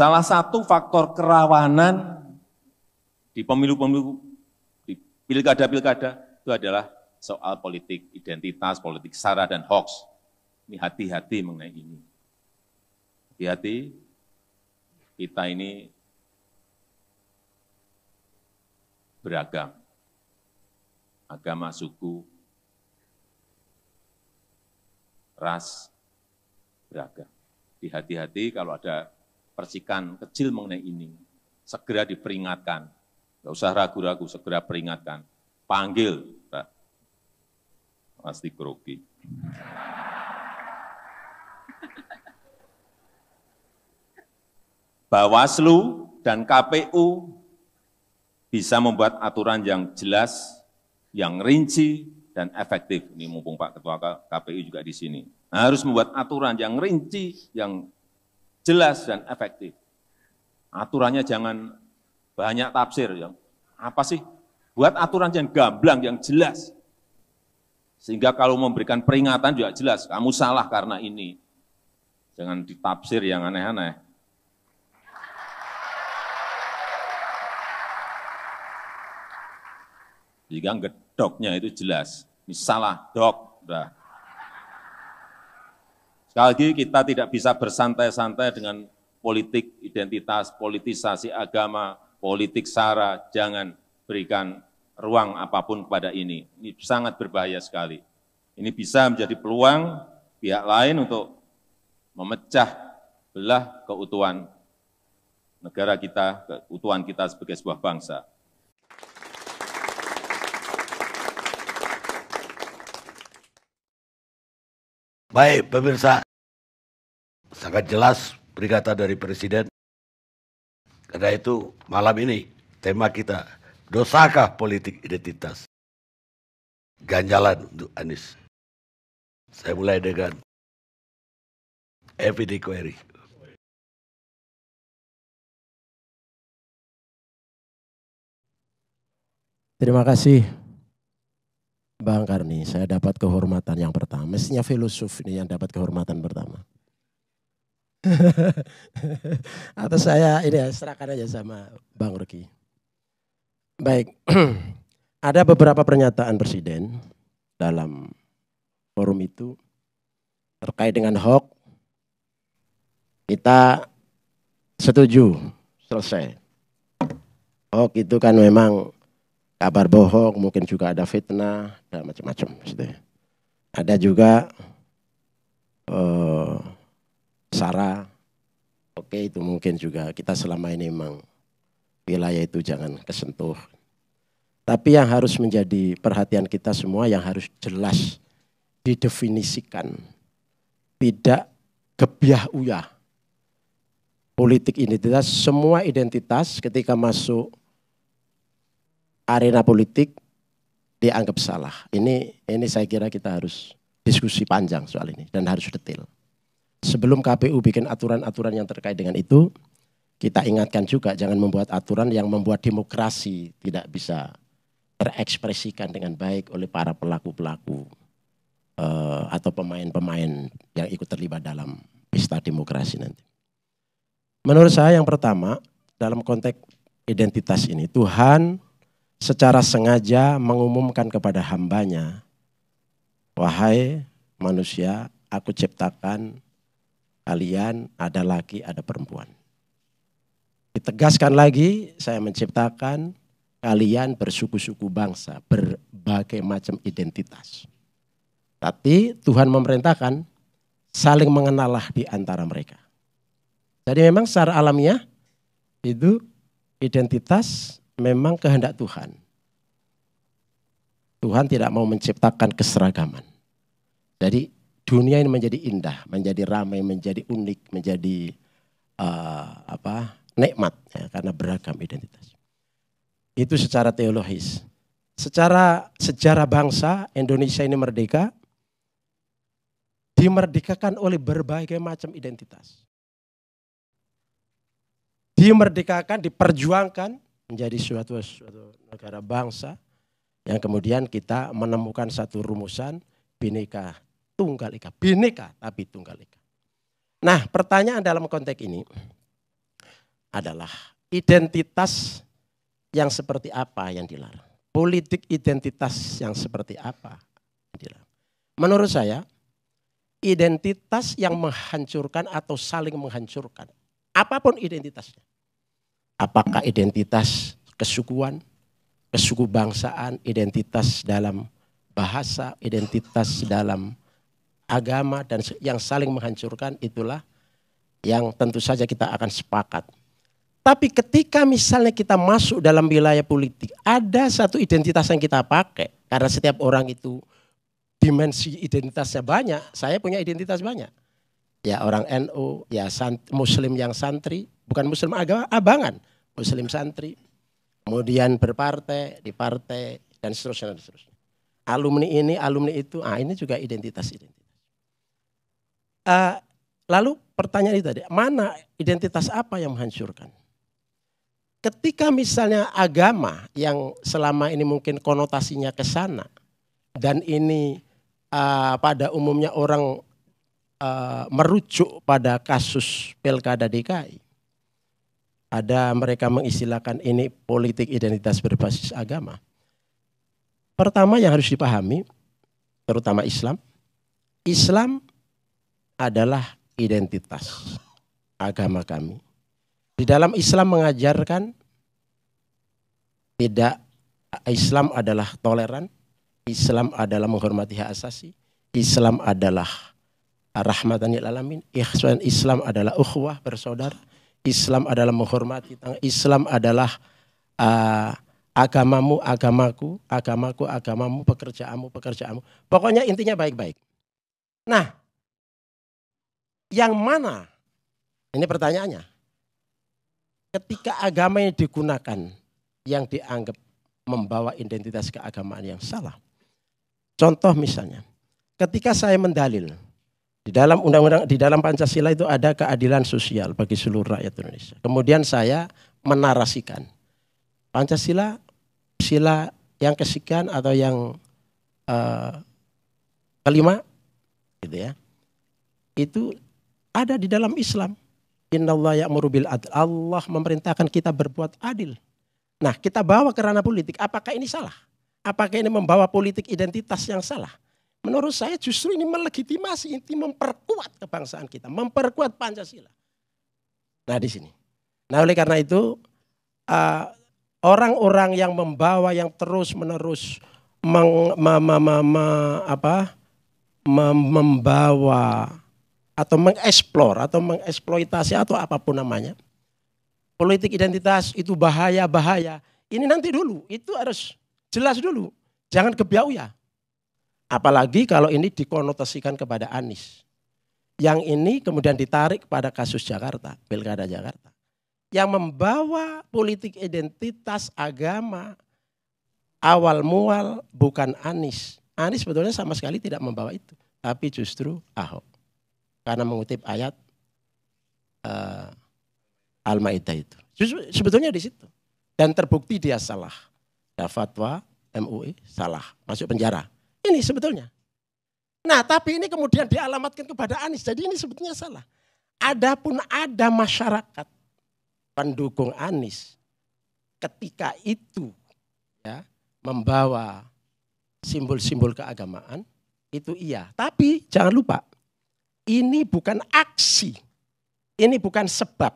Salah satu faktor kerawanan di pemilu-pemilu, di pilkada-pilkada itu adalah soal politik identitas, politik sara, dan hoax. Ini hati-hati mengenai ini. Hati-hati kita ini beragam. Agama, suku, ras, beragam. Dihati-hati kalau ada percikan kecil mengenai ini, segera diperingatkan. Tidak usah ragu-ragu, segera peringatkan. Panggil, Pak. Pasti grogi. Bawaslu dan KPU bisa membuat aturan yang jelas, yang rinci, dan efektif. Ini mumpung Pak Ketua KPU juga di sini. harus membuat aturan yang rinci, yang jelas, dan efektif. Aturannya jangan banyak tafsir. Ya. Apa sih? Buat aturan yang gamblang, yang jelas. Sehingga kalau memberikan peringatan juga jelas, kamu salah karena ini. Jangan ditafsir yang aneh-aneh. Sehingga kan gedoknya itu jelas. Ini salah, dok. Udah. Sekali lagi kita tidak bisa bersantai-santai dengan politik identitas, politisasi agama, politik sara, jangan berikan ruang apapun kepada ini. Ini sangat berbahaya sekali. Ini bisa menjadi peluang pihak lain untuk memecah belah keutuhan negara kita, keutuhan kita sebagai sebuah bangsa. Baik, pemirsa. Sangat jelas perikata dari Presiden. Karena itu malam ini tema kita, dosakah politik identitas? Ganjalan untuk Anies. Saya mulai dengan everyday query. Terima kasih Bang Karni, saya dapat kehormatan yang pertama. Mestinya filosof ini yang dapat kehormatan pertama. Atau saya ini ya, serahkan aja sama Bang Ruki. Baik, ada beberapa pernyataan Presiden dalam forum itu terkait dengan hoax. Kita setuju, selesai. Hoax itu kan memang kabar bohong, mungkin juga ada fitnah dan macam-macam. Gitu ya. Ada juga eh, sara, oke itu mungkin juga kita selama ini memang wilayah itu jangan kesentuh. Tapi yang harus menjadi perhatian kita semua yang harus jelas didefinisikan. Tidak gebiah uyah. Politik identitas, semua identitas ketika masuk arena politik dianggap salah. Ini ini saya kira kita harus diskusi panjang soal ini dan harus detail. Sebelum KPU bikin aturan-aturan yang terkait dengan itu, kita ingatkan juga jangan membuat aturan yang membuat demokrasi tidak bisa terekspresikan dengan baik oleh para pelaku-pelaku eh, atau pemain-pemain yang ikut terlibat dalam pesta demokrasi nanti. Menurut saya yang pertama dalam konteks identitas ini Tuhan secara sengaja mengumumkan kepada hambanya, wahai manusia, aku ciptakan kalian ada laki, ada perempuan. Ditegaskan lagi, saya menciptakan kalian bersuku-suku bangsa, berbagai macam identitas. Tapi Tuhan memerintahkan saling mengenallah di antara mereka. Jadi memang secara alamiah itu identitas memang kehendak Tuhan. Tuhan tidak mau menciptakan keseragaman. Jadi dunia ini menjadi indah, menjadi ramai, menjadi unik, menjadi uh, apa nikmat ya, karena beragam identitas. Itu secara teologis. Secara sejarah bangsa Indonesia ini merdeka, dimerdekakan oleh berbagai macam identitas. Dimerdekakan, diperjuangkan menjadi suatu, suatu negara bangsa yang kemudian kita menemukan satu rumusan bineka tunggal ika. Bineka tapi tunggal ika. Nah pertanyaan dalam konteks ini adalah identitas yang seperti apa yang dilarang? Politik identitas yang seperti apa yang dilarang? Menurut saya identitas yang menghancurkan atau saling menghancurkan. Apapun identitasnya apakah identitas kesukuan, kesuku bangsaan, identitas dalam bahasa, identitas dalam agama dan yang saling menghancurkan itulah yang tentu saja kita akan sepakat. Tapi ketika misalnya kita masuk dalam wilayah politik, ada satu identitas yang kita pakai karena setiap orang itu dimensi identitasnya banyak. Saya punya identitas banyak. Ya orang NU, ya muslim yang santri, bukan muslim agama abangan. Muslim santri, kemudian berpartai, di partai, dan seterusnya, dan seterusnya. Alumni ini, alumni itu, ah ini juga identitas-identitas. Uh, ah, lalu pertanyaan itu tadi, mana identitas apa yang menghancurkan? Ketika misalnya agama yang selama ini mungkin konotasinya ke sana, dan ini uh, pada umumnya orang uh, merujuk pada kasus pilkada DKI, ada mereka mengistilahkan ini politik identitas berbasis agama. Pertama yang harus dipahami, terutama Islam, Islam adalah identitas agama kami. Di dalam Islam mengajarkan tidak Islam adalah toleran, Islam adalah menghormati hak asasi, Islam adalah rahmatan lil alamin, Islam adalah ukhwah bersaudara, Islam adalah menghormati, Islam adalah uh, agamamu, agamaku, agamaku, agamamu, pekerjaanmu, pekerjaanmu. Pokoknya intinya baik-baik. Nah, yang mana? Ini pertanyaannya. Ketika agama yang digunakan yang dianggap membawa identitas keagamaan yang salah. Contoh misalnya, ketika saya mendalil, di dalam undang-undang di dalam Pancasila itu ada keadilan sosial bagi seluruh rakyat Indonesia. Kemudian saya menarasikan Pancasila sila yang kesekian atau yang uh, kelima gitu ya. Itu ada di dalam Islam. Innallaha ya'muru bil adl. Allah memerintahkan kita berbuat adil. Nah, kita bawa ke ranah politik. Apakah ini salah? Apakah ini membawa politik identitas yang salah? Menurut saya justru ini melegitimasi, inti memperkuat kebangsaan kita, memperkuat Pancasila. Nah di sini. Nah oleh karena itu orang eh, orang-orang yang membawa, yang terus menerus meng, ma, ma, ma, ma, apa, mem, membawa atau mengeksplor atau mengeksploitasi atau apapun namanya. Politik identitas itu bahaya-bahaya. Ini nanti dulu, itu harus jelas dulu. Jangan kebiau ya. Apalagi kalau ini dikonotasikan kepada Anies. Yang ini kemudian ditarik kepada kasus Jakarta, Pilkada Jakarta. Yang membawa politik identitas agama awal mual bukan Anies. Anies sebetulnya sama sekali tidak membawa itu, tapi justru Ahok. Karena mengutip ayat uh, Al-Maidah itu. sebetulnya di situ. Dan terbukti dia salah. Ya fatwa MUI salah, masuk penjara ini sebetulnya. Nah, tapi ini kemudian dialamatkan kepada Anies. Jadi ini sebetulnya salah. Adapun ada masyarakat pendukung Anies ketika itu ya membawa simbol-simbol keagamaan itu iya. Tapi jangan lupa ini bukan aksi. Ini bukan sebab.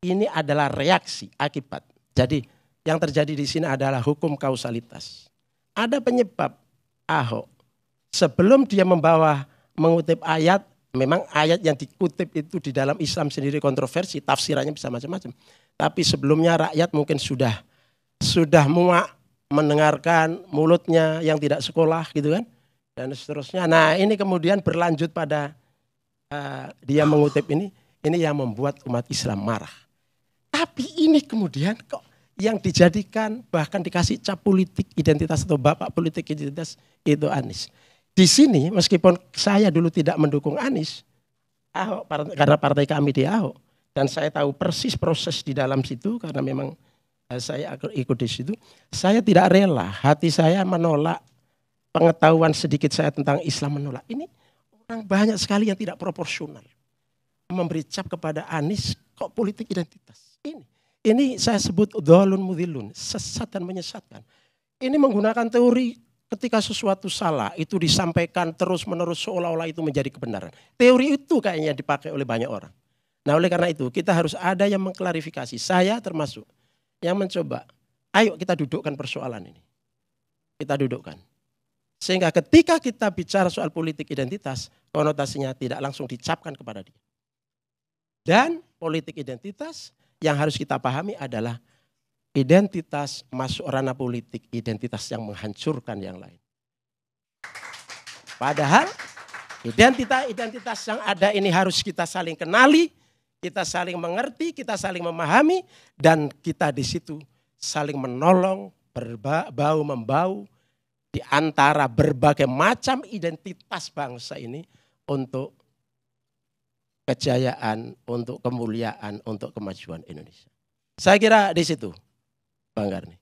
Ini adalah reaksi, akibat. Jadi yang terjadi di sini adalah hukum kausalitas ada penyebab Ahok. Sebelum dia membawa mengutip ayat, memang ayat yang dikutip itu di dalam Islam sendiri kontroversi, tafsirannya bisa macam-macam. Tapi sebelumnya rakyat mungkin sudah sudah muak mendengarkan mulutnya yang tidak sekolah gitu kan dan seterusnya. Nah ini kemudian berlanjut pada uh, dia mengutip ini, ini yang membuat umat Islam marah. Tapi ini kemudian kok yang dijadikan bahkan dikasih cap politik identitas atau bapak politik identitas itu Anies. Di sini meskipun saya dulu tidak mendukung Anies, Ahok karena partai kami di Ahok dan saya tahu persis proses di dalam situ karena memang eh, saya ikut di situ. Saya tidak rela hati saya menolak pengetahuan sedikit saya tentang Islam menolak. Ini orang banyak sekali yang tidak proporsional memberi cap kepada Anies kok politik identitas ini ini saya sebut dolun mudilun, sesat dan menyesatkan. Ini menggunakan teori ketika sesuatu salah itu disampaikan terus menerus seolah-olah itu menjadi kebenaran. Teori itu kayaknya dipakai oleh banyak orang. Nah oleh karena itu kita harus ada yang mengklarifikasi. Saya termasuk yang mencoba. Ayo kita dudukkan persoalan ini. Kita dudukkan. Sehingga ketika kita bicara soal politik identitas, konotasinya tidak langsung dicapkan kepada dia. Dan politik identitas yang harus kita pahami adalah identitas masuk ranah politik, identitas yang menghancurkan yang lain. Padahal identitas-identitas yang ada ini harus kita saling kenali, kita saling mengerti, kita saling memahami, dan kita di situ saling menolong, berbau membau di antara berbagai macam identitas bangsa ini untuk kejayaan, untuk kemuliaan, untuk kemajuan Indonesia. Saya kira di situ, Bang Garni.